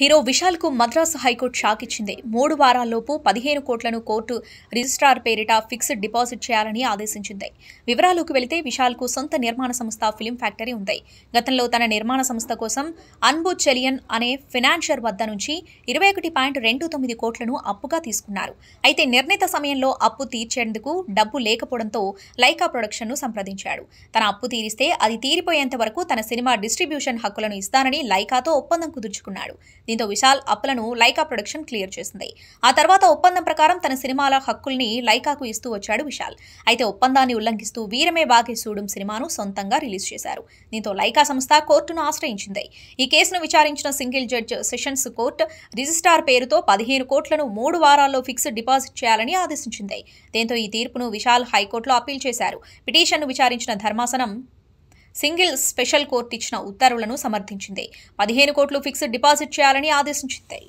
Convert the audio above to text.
hero విశాల్కు Madras high court shock ఇచ్చింది మూడు వారాల్లోపు పదిహేను కోట్లను కోర్టు రిజిస్ట్రార్ పేరిట ఫిక్స్డ్ డిపాజిట్ చేయాలని ఆదేశించింది వివరాలకు వెళితే విశాల్కు సొంత నిర్మాణ సంస్థ ఫిలిం ఫ్యాక్టరీ ఉంది గతంలో తన నిర్మాణ సంస్థ కోసం అన్బు చెలియన్ అనే ఫినాన్షియర్ వద్ద నుంచి ఇరవై ఒకటి పాయింట్ రెండు తొమ్మిది కోట్లను అప్పుగా తీసుకున్నారు అయితే నిర్ణీత సమయంలో అప్పు తీర్చేందుకు డబ్బు లేకపోవడంతో లైకా ప్రొడక్షన్ను సంప్రదించాడు తన అప్పు తీరిస్తే అది తీరిపోయేంత వరకు తన సినిమా డిస్ట్రిబ్యూషన్ హక్కులను ఇస్తానని లైకాతో ఒప్పందం కుదుర్చుకున్నాడు దీంతో విశాల్ అప్పులను లైకా ప్రొడక్షన్ క్లియర్ చేసింది ఆ తర్వాత ఒప్పందం ప్రకారం తన సినిమాల హక్కుల్ని లైకాకు ఇస్తూ వచ్చాడు విశాల్ అయితే ఒప్పందాన్ని ఉల్లంఘిస్తూ వీరమే బాగే సూడం సినిమాను సొంతంగా రిలీజ్ చేశారు దీంతో లైకా సంస్థ కోర్టును ఆశ్రయించింది ఈ కేసును విచారించిన single judge sessions court registrar పేరుతో పదిహేను కోట్లను మూడు వారాల్లో ఫిక్స్డ్ డిపాజిట్ చేయాలని ఆదేశించింది దీంతో ఈ తీర్పును విశాల్ హైకోర్టులో అప్పీల్ చేశారు పిటిషన్ను విచారించిన ధర్మాసనం సింగిల్ స్పెషల్ కోర్టు ఇచ్చిన ఉత్తర్వులను సమర్థించింది పదిహేను కోట్లు ఫిక్స్డ్ డిపాజిట్ చేయాలని ఆదేశించింది